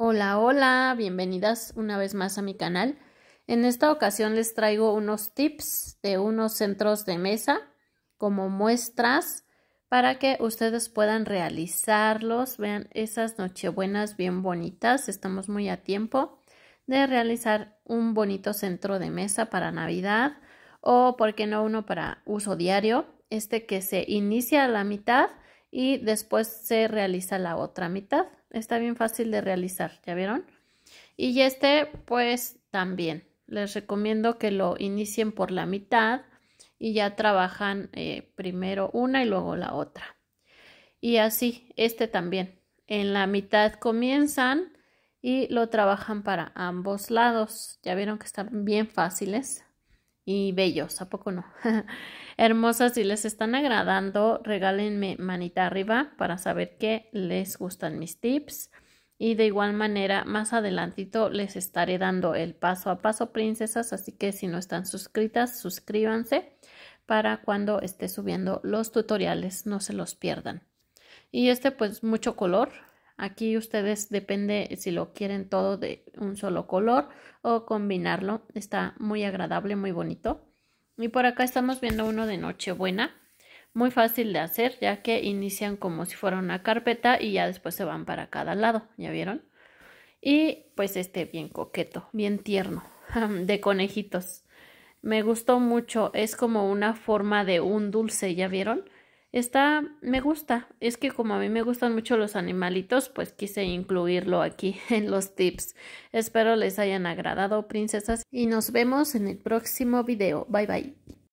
Hola, hola, bienvenidas una vez más a mi canal. En esta ocasión les traigo unos tips de unos centros de mesa como muestras para que ustedes puedan realizarlos. Vean esas nochebuenas bien bonitas, estamos muy a tiempo de realizar un bonito centro de mesa para Navidad o, por qué no, uno para uso diario. Este que se inicia a la mitad y después se realiza la otra mitad. Está bien fácil de realizar, ¿ya vieron? Y este, pues también. Les recomiendo que lo inicien por la mitad y ya trabajan eh, primero una y luego la otra. Y así, este también. En la mitad comienzan y lo trabajan para ambos lados. Ya vieron que están bien fáciles y bellos, ¿a poco no? Hermosas, si les están agradando, regálenme manita arriba para saber que les gustan mis tips. Y de igual manera, más adelantito les estaré dando el paso a paso, princesas, así que si no están suscritas, suscríbanse para cuando esté subiendo los tutoriales, no se los pierdan. Y este pues mucho color, Aquí ustedes depende si lo quieren todo de un solo color o combinarlo. Está muy agradable, muy bonito. Y por acá estamos viendo uno de Nochebuena. Muy fácil de hacer ya que inician como si fuera una carpeta y ya después se van para cada lado. ¿Ya vieron? Y pues este bien coqueto, bien tierno, de conejitos. Me gustó mucho, es como una forma de un dulce, ¿ya vieron? Esta me gusta. Es que como a mí me gustan mucho los animalitos, pues quise incluirlo aquí en los tips. Espero les hayan agradado, princesas, y nos vemos en el próximo video. Bye bye.